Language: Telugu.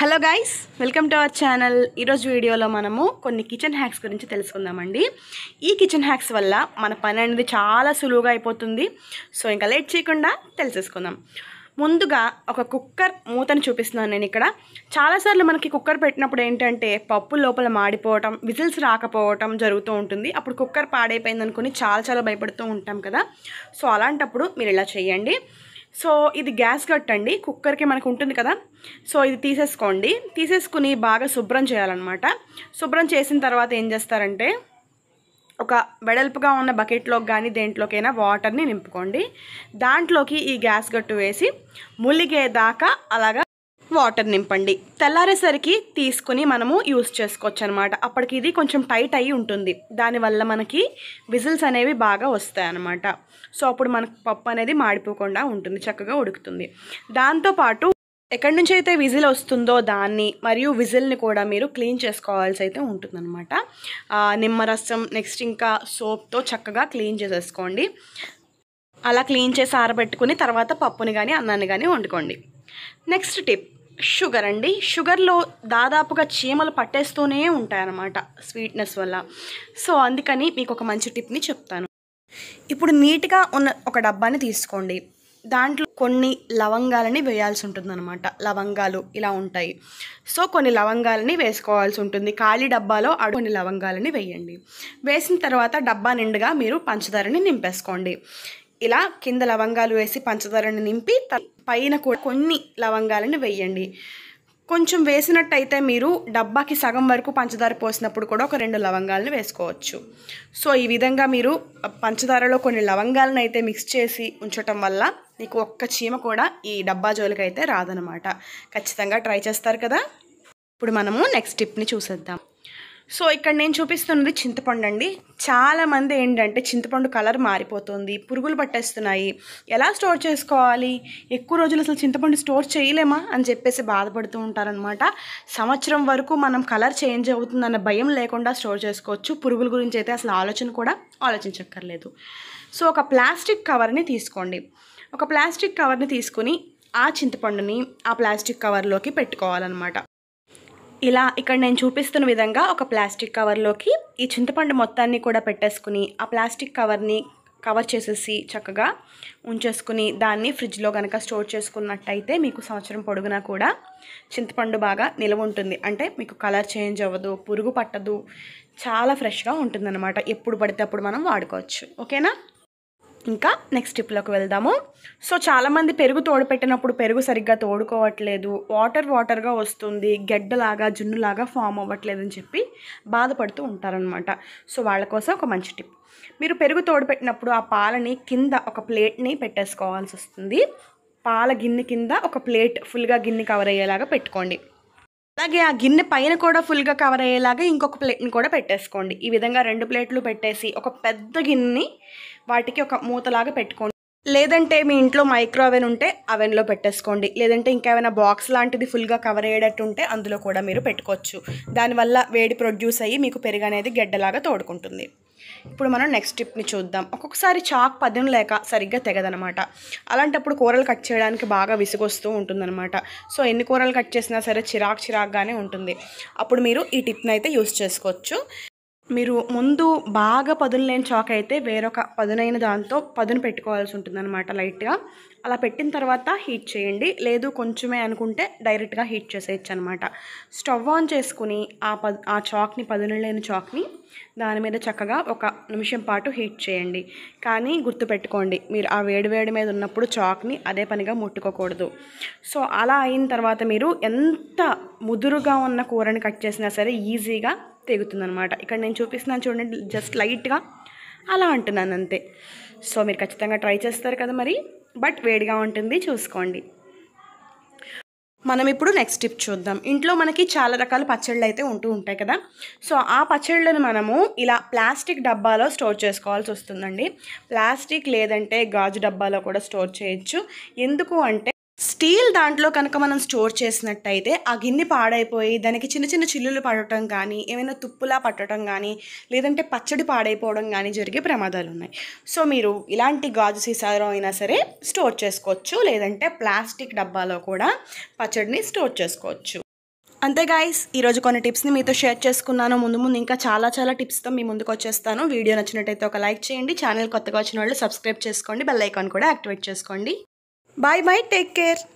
Hello guys welcome to our channel ఈరోజు వీడియోలో మనము కొన్ని కిచెన్ హ్యాక్స్ గురించి తెలుసుకుందామండి ఈ కిచెన్ హ్యాక్స్ వల్ల మన పని అనేది చాలా సులువుగా అయిపోతుంది సో ఇంకా లేట్ చేయకుండా తెలిసేసుకుందాం ముందుగా ఒక కుక్కర్ మూతను చూపిస్తున్నాను నేను ఇక్కడ చాలాసార్లు మనకి కుక్కర్ పెట్టినప్పుడు ఏంటంటే పప్పు లోపల మాడిపోవటం విజిల్స్ రాకపోవటం జరుగుతూ ఉంటుంది అప్పుడు కుక్కర్ పాడైపోయింది అనుకుని చాలా చాలా భయపడుతూ ఉంటాం కదా సో అలాంటప్పుడు మీరు ఇలా చేయండి సో ఇది గ్యాస్ కట్టండి అండి కుక్కర్కి మనకు ఉంటుంది కదా సో ఇది తీసేసుకోండి తీసేసుకుని బాగా శుభ్రం చేయాలన్నమాట శుభ్రం చేసిన తర్వాత ఏం చేస్తారంటే ఒక వెడల్పుగా ఉన్న బకెట్లోకి కానీ దేంట్లోకైనా వాటర్ని నింపుకోండి దాంట్లోకి ఈ గ్యాస్ గట్టు వేసి ములిగేదాకా అలాగా వాటర్ నింపండి తెల్లారేసరికి తీసుకుని మనము యూస్ చేసుకోవచ్చు అనమాట అప్పటికి ఇది కొంచెం టైట్ అయ్యి ఉంటుంది దానివల్ల మనకి విజిల్స్ అనేవి బాగా వస్తాయి అనమాట సో అప్పుడు మనకు పప్పు అనేది మాడిపోకుండా ఉంటుంది చక్కగా ఉడుకుతుంది దాంతోపాటు ఎక్కడి నుంచి అయితే విజిల్ వస్తుందో దాన్ని మరియు విజిల్ని కూడా మీరు క్లీన్ చేసుకోవాల్సి అయితే ఉంటుందన్నమాట నిమ్మరసం నెక్స్ట్ ఇంకా సోప్తో చక్కగా క్లీన్ చేసేసుకోండి అలా క్లీన్ చేసి ఆరబెట్టుకుని తర్వాత పప్పుని కానీ అన్నాన్ని కానీ వండుకోండి నెక్స్ట్ టిప్ షుగర్ అండి షుగర్లో దాదాపుగా చీమలు పట్టేస్తూనే ఉంటాయన్నమాట స్వీట్నెస్ వల్ల సో అందుకని మీకు ఒక మంచి టిప్ని చెప్తాను ఇప్పుడు నీట్గా ఉన్న ఒక డబ్బాని తీసుకోండి దాంట్లో కొన్ని లవంగాలని వేయాల్సి ఉంటుందన్నమాట లవంగాలు ఇలా ఉంటాయి సో కొన్ని లవంగాలని వేసుకోవాల్సి ఉంటుంది ఖాళీ డబ్బాలో కొన్ని లవంగాలని వేయండి వేసిన తర్వాత డబ్బా నిండుగా మీరు పంచదారని నింపేసుకోండి ఇలా కింద లవంగాలు వేసి పంచదారని నింపి పైన కూడా కొన్ని లవంగాలను వేయండి కొంచెం వేసినట్టయితే మీరు డబ్బాకి సగం వరకు పంచదార పోసినప్పుడు కూడా ఒక రెండు లవంగాలను వేసుకోవచ్చు సో ఈ విధంగా మీరు పంచదారలో కొన్ని లవంగాలను అయితే మిక్స్ చేసి ఉంచటం వల్ల మీకు ఒక్క చీమ కూడా ఈ డబ్బా జోలికి అయితే రాదనమాట ఖచ్చితంగా ట్రై చేస్తారు కదా ఇప్పుడు మనము నెక్స్ట్ టిప్ని చూసేద్దాం సో ఇక్కడ నేను చూపిస్తున్నది చింతపండు అండి చాలామంది ఏంటంటే చింతపండు కలర్ మారిపోతుంది పురుగులు పట్టేస్తున్నాయి ఎలా స్టోర్ చేసుకోవాలి ఎక్కువ రోజులు అసలు చింతపండు స్టోర్ చేయలేమా అని చెప్పేసి బాధపడుతూ ఉంటారనమాట సంవత్సరం వరకు మనం కలర్ చేంజ్ అవుతుందన్న భయం లేకుండా స్టోర్ చేసుకోవచ్చు పురుగుల గురించి అయితే అసలు ఆలోచన కూడా ఆలోచించక్కర్లేదు సో ఒక ప్లాస్టిక్ కవర్ని తీసుకోండి ఒక ప్లాస్టిక్ కవర్ని తీసుకుని ఆ చింతపండుని ఆ ప్లాస్టిక్ కవర్లోకి పెట్టుకోవాలన్నమాట ఇలా ఇక్కడ నేను చూపిస్తున్న విధంగా ఒక ప్లాస్టిక్ కవర్లోకి ఈ చింతపండు మొత్తాన్ని కూడా పెట్టేసుకుని ఆ ప్లాస్టిక్ కవర్ని కవర్ చేసేసి చక్కగా ఉంచేసుకుని దాన్ని ఫ్రిడ్జ్లో కనుక స్టోర్ చేసుకున్నట్టయితే మీకు సంవత్సరం పొడుగునా కూడా చింతపండు బాగా నిలవ ఉంటుంది అంటే మీకు కలర్ చేంజ్ అవ్వదు పురుగు పట్టదు చాలా ఫ్రెష్గా ఉంటుందన్నమాట ఎప్పుడు పడితే అప్పుడు మనం వాడుకోవచ్చు ఓకేనా ఇంకా నెక్స్ట్ టిప్లోకి వెళ్దాము సో చాలామంది పెరుగు తోడు పెట్టినప్పుడు పెరుగు సరిగ్గా తోడుకోవట్లేదు వాటర్ వాటర్గా వస్తుంది గెడ్డలాగా జున్నులాగా ఫామ్ అవ్వట్లేదు అని చెప్పి బాధపడుతూ ఉంటారనమాట సో వాళ్ళ కోసం ఒక మంచి టిప్ మీరు పెరుగు తోడు పెట్టినప్పుడు ఆ పాలని కింద ఒక ప్లేట్ని పెట్టేసుకోవాల్సి వస్తుంది పాల గిన్నె కింద ఒక ప్లేట్ ఫుల్గా గిన్నె కవర్ అయ్యేలాగా పెట్టుకోండి అలాగే ఆ గిన్నె పైన కూడా ఫుల్గా కవర్ అయ్యేలాగా ఇంకొక ప్లేట్ని కూడా పెట్టేసుకోండి ఈ విధంగా రెండు ప్లేట్లు పెట్టేసి ఒక పెద్ద గిన్నెని వాటికి ఒక మూతలాగా పెట్టుకోండి లేదంటే మీ ఇంట్లో మైక్రో అవెన్ ఉంటే అవెన్లో పెట్టేసుకోండి లేదంటే ఇంకేమైనా బాక్స్ లాంటిది ఫుల్గా కవర్ అయ్యేటట్టు ఉంటే అందులో కూడా మీరు పెట్టుకోవచ్చు దానివల్ల వేడి ప్రొడ్యూస్ అయ్యి మీకు పెరుగు అనేది గెడ్డలాగా తోడుకుంటుంది ఇప్పుడు మనం నెక్స్ట్ టిప్ని చూద్దాం ఒక్కొక్కసారి చాక్ పదును లేక సరిగ్గా తెగదనమాట అలాంటప్పుడు కూరలు కట్ చేయడానికి బాగా విసుగొస్తూ ఉంటుందన్నమాట సో ఎన్ని కూరలు కట్ చేసినా సరే చిరాక్ చిరాకుగానే ఉంటుంది అప్పుడు మీరు ఈ టిప్ని అయితే యూస్ చేసుకోవచ్చు మీరు ముందు బాగా పదును లేని చాక్ అయితే వేరొక పదునైన దాంతో పదును పెట్టుకోవాల్సి ఉంటుంది అనమాట లైట్గా అలా పెట్టిన తర్వాత హీట్ చేయండి లేదు కొంచెమే అనుకుంటే డైరెక్ట్గా హీట్ చేసేయచ్చు అనమాట స్టవ్ ఆన్ చేసుకుని ఆ పద్ ఆ చాక్ని పదును లేని చాక్ని దాని మీద చక్కగా ఒక నిమిషం పాటు హీట్ చేయండి కానీ గుర్తుపెట్టుకోండి మీరు ఆ వేడి వేడి మీద ఉన్నప్పుడు చాక్ని అదే పనిగా ముట్టుకోకూడదు సో అలా అయిన తర్వాత మీరు ఎంత ముదురుగా ఉన్న కూరని కట్ చేసినా సరే ఈజీగా తెగుతుందనమాట ఇక్కడ నేను చూపిస్తున్నాను చూడండి జస్ట్ లైట్గా అలా అంటున్నాను అంతే సో మీరు ఖచ్చితంగా ట్రై చేస్తారు కదా మరి బట్ వేడిగా ఉంటుంది చూసుకోండి మనం ఇప్పుడు నెక్స్ట్ టిప్ చూద్దాం ఇంట్లో మనకి చాలా రకాల పచ్చళ్ళు అయితే ఉంటూ ఉంటాయి కదా సో ఆ పచ్చళ్ళను మనము ఇలా ప్లాస్టిక్ డబ్బాలో స్టోర్ చేసుకోవాల్సి వస్తుందండి ప్లాస్టిక్ లేదంటే గాజు డబ్బాలో కూడా స్టోర్ చేయొచ్చు ఎందుకు అంటే స్టీల్ దాంట్లో కనుక మనం స్టోర్ చేసినట్టయితే ఆ గిన్నె పాడైపోయి దానికి చిన్న చిన్న చిల్లులు పడటం కానీ ఏమైనా తుప్పులా పట్టడం కానీ లేదంటే పచ్చడి పాడైపోవడం కానీ జరిగే ప్రమాదాలు ఉన్నాయి సో మీరు ఇలాంటి గాజు సీసాలో అయినా సరే స్టోర్ చేసుకోవచ్చు లేదంటే ప్లాస్టిక్ డబ్బాలో కూడా పచ్చడిని స్టోర్ చేసుకోవచ్చు అంతే గాయస్ ఈరోజు కొన్ని టిప్స్ని మీతో షేర్ చేసుకున్నాను ముందు ముందు ఇంకా చాలా చాలా టిప్స్తో మీ ముందుకు వచ్చేస్తాను వీడియో నచ్చినట్టయితే ఒక లైక్ చేయండి ఛానల్ కొత్తగా వచ్చిన వాళ్ళు సబ్స్క్రైబ్ చేసుకోండి బెల్ ఐకాన్ కూడా యాక్టివేట్ చేసుకోండి Bye bye. Take care.